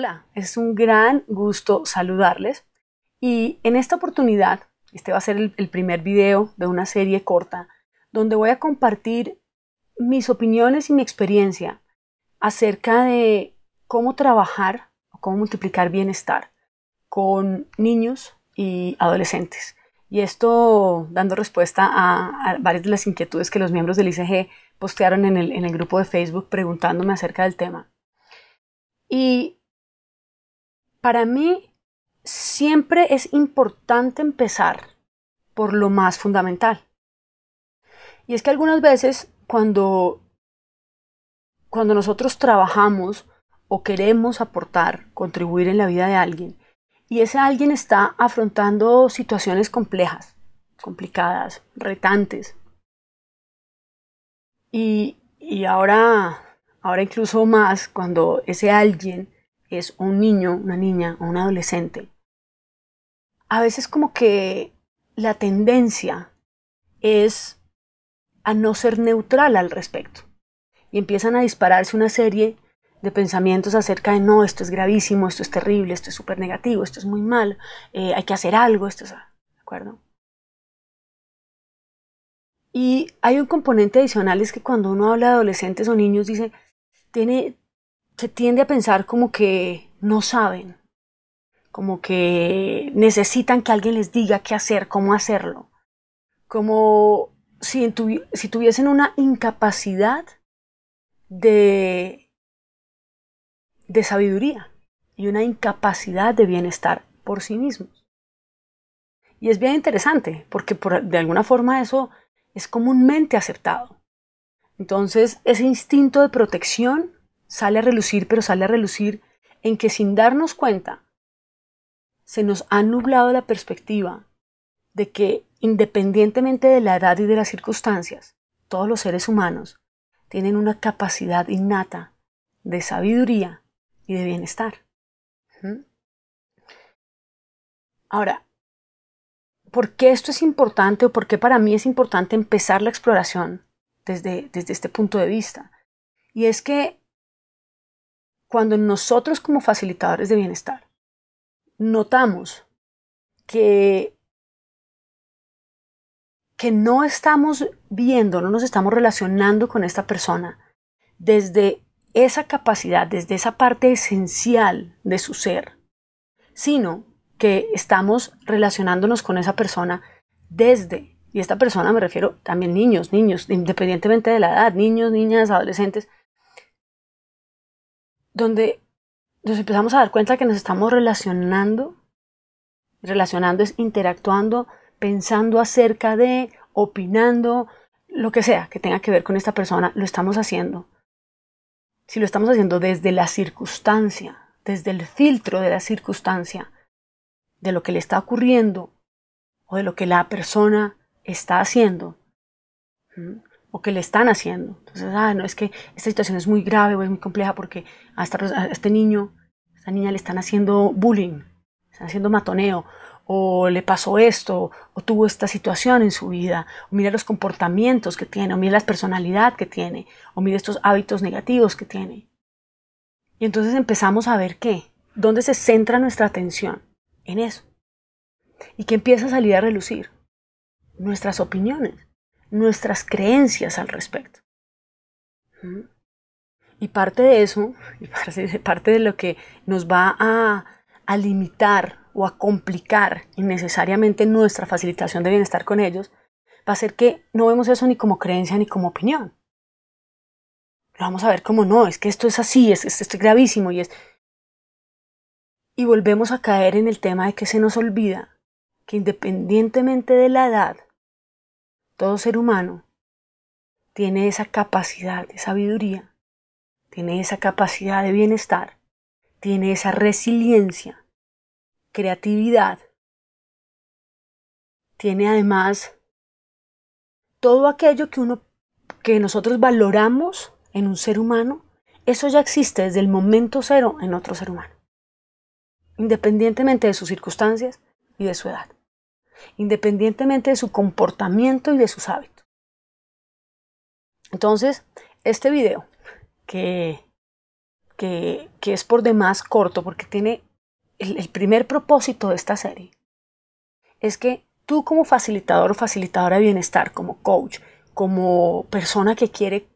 Hola, es un gran gusto saludarles y en esta oportunidad, este va a ser el, primer video de una serie corta donde voy a compartir mis opiniones y mi experiencia acerca de cómo trabajar o cómo multiplicar bienestar con niños y adolescentes. Y esto dando respuesta a, varias de las inquietudes que los miembros del ICG postearon en el, en el grupo de Facebook preguntándome acerca del tema. Y para mí siempre es importante empezar por lo más fundamental. Y es que algunas veces cuando, cuando nosotros trabajamos o queremos aportar, contribuir en la vida de alguien, y ese alguien está afrontando situaciones complejas, complicadas, retantes, y, y ahora, ahora incluso más cuando ese alguien es un niño, una niña o un adolescente, a veces como que la tendencia es a no ser neutral al respecto. Y empiezan a dispararse una serie de pensamientos acerca de no, esto es gravísimo, esto es terrible, esto es súper negativo, esto es muy mal, eh, hay que hacer algo, esto es... ¿De acuerdo? Y hay un componente adicional, es que cuando uno habla de adolescentes o niños, dice, tiene, se tiende a pensar como que no saben, como que necesitan que alguien les diga qué hacer, cómo hacerlo, como si, tuviesen una incapacidad de, sabiduría y una incapacidad de bienestar por sí mismos. Y es bien interesante, porque de alguna forma eso es comúnmente aceptado. Entonces, ese instinto de protección sale a relucir, pero sale a relucir en que sin darnos cuenta se nos ha nublado la perspectiva de que independientemente de la edad y de las circunstancias, todos los seres humanos tienen una capacidad innata de sabiduría y de bienestar. ¿Mm? Ahora, ¿por qué esto es importante o por qué para mí es importante empezar la exploración desde, desde este punto de vista? Y es que cuando nosotros como facilitadores de bienestar notamos que, que no estamos viendo, no nos estamos relacionando con esta persona desde esa capacidad, desde esa parte esencial de su ser, sino que estamos relacionándonos con esa persona desde, y esta persona me refiero también niños, niños, independientemente de la edad, niños, niñas, adolescentes, donde nos empezamos a dar cuenta que nos estamos relacionando, relacionando es interactuando, pensando acerca de, opinando, lo que sea que tenga que ver con esta persona, lo estamos haciendo. Si lo estamos haciendo desde la circunstancia, desde el filtro de la circunstancia, de lo que le está ocurriendo o de lo que la persona está haciendo, o qué le están haciendo. Entonces, ah, no, es que esta situación es muy grave o es muy compleja porque a, este niño, a esta niña le están haciendo bullying, le están haciendo matoneo, o le pasó esto, o tuvo esta situación en su vida, o mira los comportamientos que tiene, o mira la personalidad que tiene, o mira estos hábitos negativos que tiene. Y entonces empezamos a ver qué, dónde se centra nuestra atención, en eso. ¿Y qué empieza a salir a relucir? Nuestras opiniones nuestras creencias al respecto. Y parte de eso, y parte de lo que nos va a, a limitar o a complicar innecesariamente nuestra facilitación de bienestar con ellos, va a ser que no vemos eso ni como creencia ni como opinión. Lo vamos a ver como no, es que esto es así, es, esto es gravísimo y es... Y volvemos a caer en el tema de que se nos olvida que independientemente de la edad, todo ser humano tiene esa capacidad de sabiduría, tiene esa capacidad de bienestar, tiene esa resiliencia, creatividad, tiene además todo aquello que uno que nosotros valoramos en un ser humano, eso ya existe desde el momento cero en otro ser humano, independientemente de sus circunstancias y de su edad independientemente de su comportamiento y de sus hábitos. Entonces, este video, que, que, es por demás corto, porque tiene el, el primer propósito de esta serie, es que tú como facilitador o facilitadora de bienestar, como coach, como persona que quiere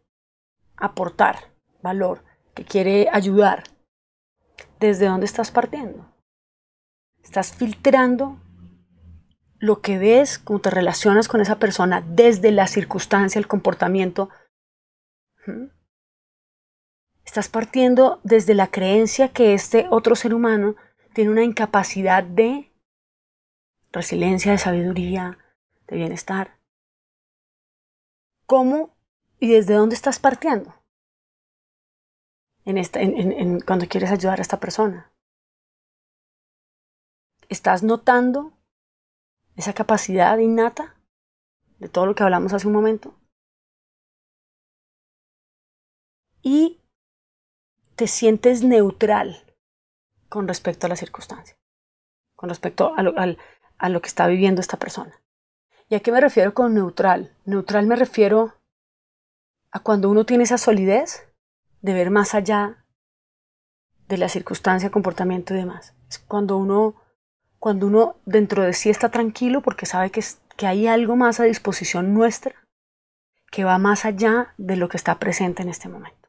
aportar valor, que quiere ayudar, ¿desde dónde estás partiendo? Estás filtrando lo que ves, cómo te relacionas con esa persona desde la circunstancia, el comportamiento. Estás partiendo desde la creencia que este otro ser humano tiene una incapacidad de resiliencia, de sabiduría, de bienestar. ¿Cómo y desde dónde estás partiendo? en, cuando quieres ayudar a esta persona. ¿Estás notando esa capacidad innata de todo lo que hablamos hace un momento. Y te sientes neutral con respecto a la circunstancia, con respecto a lo, que está viviendo esta persona. ¿Y a qué me refiero con neutral? Neutral me refiero a cuando uno tiene esa solidez de ver más allá de la circunstancia, comportamiento y demás. Es cuando uno cuando uno dentro de sí está tranquilo porque sabe que, que hay algo más a disposición nuestra que va más allá de lo que está presente en este momento.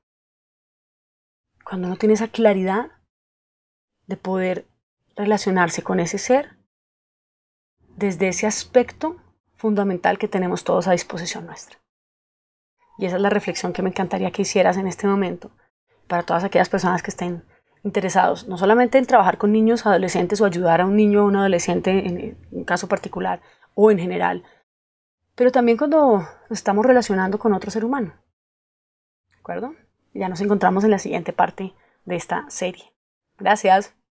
Cuando uno tiene esa claridad de poder relacionarse con ese ser desde ese aspecto fundamental que tenemos todos a disposición nuestra. Y esa es la reflexión que me encantaría que hicieras en este momento para todas aquellas personas que estén interesados no solamente en trabajar con niños, adolescentes o ayudar a un niño o un adolescente en un caso particular o en general, pero también cuando estamos relacionando con otro ser humano. ¿De acuerdo? Ya nos encontramos en la siguiente parte de esta serie. Gracias.